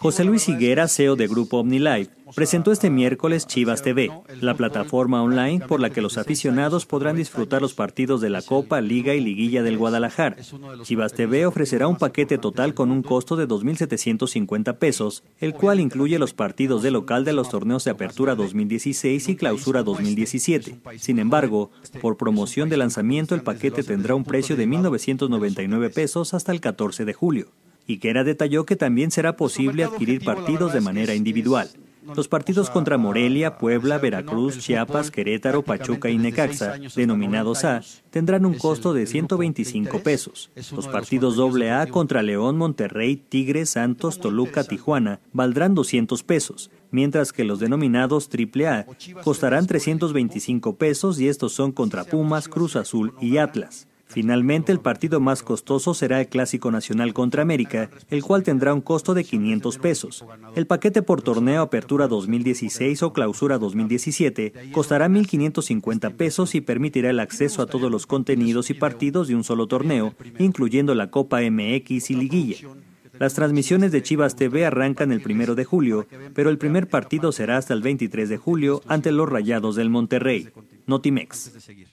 José Luis Higuera, CEO de Grupo OmniLife, presentó este miércoles Chivas TV, la plataforma online por la que los aficionados podrán disfrutar los partidos de la Copa, Liga y Liguilla del Guadalajara. Chivas TV ofrecerá un paquete total con un costo de 2.750 pesos, el cual incluye los partidos de local de los torneos de Apertura 2016 y Clausura 2017. Sin embargo, por promoción de lanzamiento el paquete tendrá un precio de 1.999 pesos hasta el 14 de julio era detalló que también será pues, posible adquirir partidos de manera individual. Los partidos contra Morelia, Puebla, Veracruz, Chiapas, Querétaro, Pachuca y Necaxa, denominados A, tendrán un costo de 125 pesos. Los partidos AA contra León, Monterrey, Tigres, Santos, Toluca, Tijuana valdrán 200 pesos, mientras que los denominados AAA costarán 325 pesos y estos son contra Pumas, Cruz Azul y Atlas. Finalmente, el partido más costoso será el Clásico Nacional contra América, el cual tendrá un costo de 500 pesos. El paquete por torneo Apertura 2016 o Clausura 2017 costará 1.550 pesos y permitirá el acceso a todos los contenidos y partidos de un solo torneo, incluyendo la Copa MX y Liguilla. Las transmisiones de Chivas TV arrancan el primero de julio, pero el primer partido será hasta el 23 de julio ante los Rayados del Monterrey. Notimex.